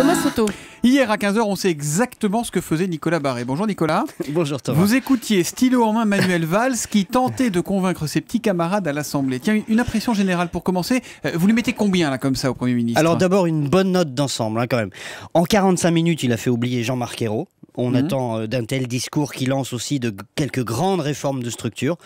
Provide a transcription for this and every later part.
Thomas Soto. Hier à 15h, on sait exactement ce que faisait Nicolas Barré. Bonjour Nicolas. Bonjour Thomas. Vous écoutiez stylo en main Manuel Valls qui tentait de convaincre ses petits camarades à l'Assemblée. Tiens, une impression générale pour commencer. Euh, vous lui mettez combien là comme ça au Premier ministre Alors d'abord une bonne note d'ensemble hein, quand même. En 45 minutes, il a fait oublier Jean-Marc Ayrault. On mhm. attend euh, d'un tel discours qui lance aussi de quelques grandes réformes de structure.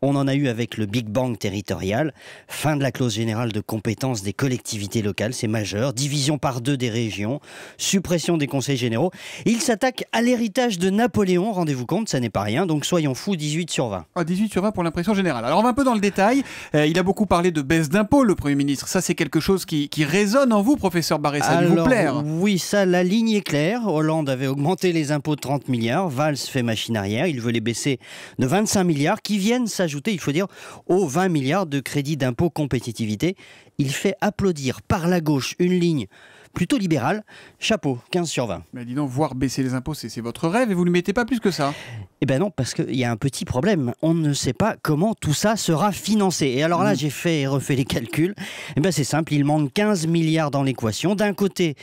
On en a eu avec le Big Bang territorial, fin de la clause générale de compétence des collectivités locales, c'est majeur, division par deux des régions, suppression des conseils généraux. Il s'attaque à l'héritage de Napoléon, rendez-vous compte, ça n'est pas rien, donc soyons fous, 18 sur 20. 18 ah, sur 20 pour l'impression générale. Alors on va un peu dans le détail. Euh, il a beaucoup parlé de baisse d'impôts, le Premier ministre. Ça, c'est quelque chose qui, résonne en vous, professeur Barré, ça vous plaire. Oui, ça, la ligne est claire. Hollande avait augmenté les impôts de 30 milliards. Valls fait machine arrière. Il veut les baisser de 25 milliards qui viennent s'ajouter, il faut dire, aux 20 milliards de crédits d'impôt compétitivité. Il fait applaudir par la gauche une ligne plutôt libéral. Chapeau, 15 sur 20. Mais dis donc, voir baisser les impôts, c'est votre rêve et vous ne mettez pas plus que ça Eh ben non, parce qu'il y a un petit problème. On ne sait pas comment tout ça sera financé. Et alors là, mm. j'ai fait et refait les calculs. Eh ben c'est simple, il manque 15 milliards dans l'équation. D'un côté,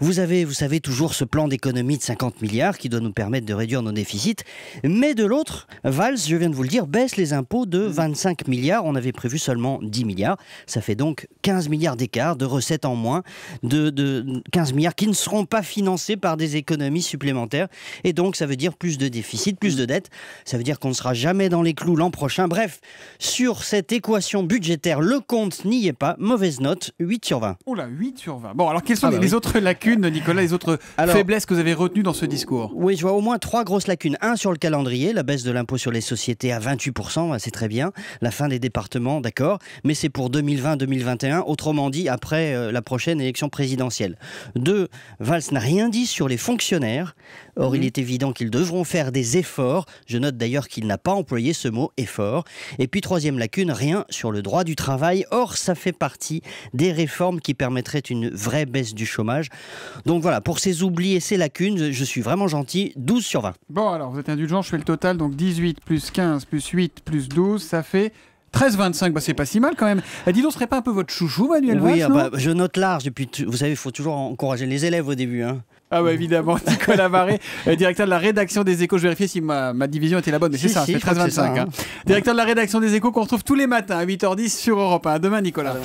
vous avez, vous savez, toujours ce plan d'économie de 50 milliards qui doit nous permettre de réduire nos déficits. Mais de l'autre, Valls, je viens de vous le dire, baisse les impôts de 25 mm. milliards. On avait prévu seulement 10 milliards. Ça fait donc 15 milliards d'écart, de recettes en moins, de 15 milliards qui ne seront pas financés par des économies supplémentaires. Et donc, ça veut dire plus de déficit, plus de dette. Ça veut dire qu'on ne sera jamais dans les clous l'an prochain. Bref, sur cette équation budgétaire, le compte n'y est pas. Mauvaise note, 8 sur 20. Oula, 8 sur 20. Bon, alors quelles sont ah les, bah autres lacunes, Nicolas, les autres faiblesses que vous avez retenues dans ce discours Oui, je vois au moins trois grosses lacunes. Un sur le calendrier, la baisse de l'impôt sur les sociétés à 28%, ah, c'est très bien. La fin des départements, d'accord. Mais c'est pour 2020-2021, autrement dit, après euh, la prochaine élection présidentielle. Deux, Valls n'a rien dit sur les fonctionnaires. Or, il mhm. est évident qu'ils devront faire des efforts. Je note d'ailleurs qu'il n'a pas employé ce mot effort. Et puis, troisième lacune, rien sur le droit du travail. Or, ça fait partie des réformes qui permettraient une vraie baisse du chômage. Donc voilà, pour ces oublis et ces lacunes, je suis vraiment gentil. 12 sur 20. Bon, alors, vous êtes indulgent, je fais le total. Donc 18 plus 15 plus 8 plus 12, ça fait 13h25, bah, c'est pas si mal quand même. Eh, dis donc, ce serait pas un peu votre chouchou, Manuel Oui, ah, bah, je note large. Et vous savez, il faut toujours encourager les élèves au début. Hein. Ah bah évidemment, Nicolas Barré, euh, directeur de la rédaction des Échos. Je vérifie si ma, ma, division était la bonne, mais c'est ça, c'est 13 hein. hein. Directeur de la rédaction des Échos qu'on retrouve tous les matins à 8h10 sur Europe 1. Demain, Nicolas.